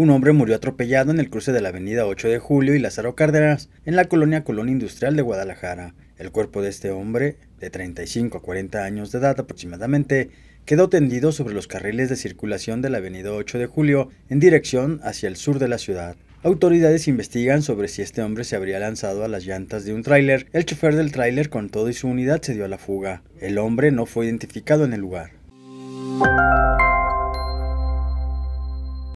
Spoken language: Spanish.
Un hombre murió atropellado en el cruce de la avenida 8 de Julio y Lázaro Cárdenas, en la colonia Colón Industrial de Guadalajara. El cuerpo de este hombre, de 35 a 40 años de edad aproximadamente, quedó tendido sobre los carriles de circulación de la avenida 8 de Julio en dirección hacia el sur de la ciudad. Autoridades investigan sobre si este hombre se habría lanzado a las llantas de un tráiler. El chofer del tráiler con todo y su unidad se dio a la fuga. El hombre no fue identificado en el lugar.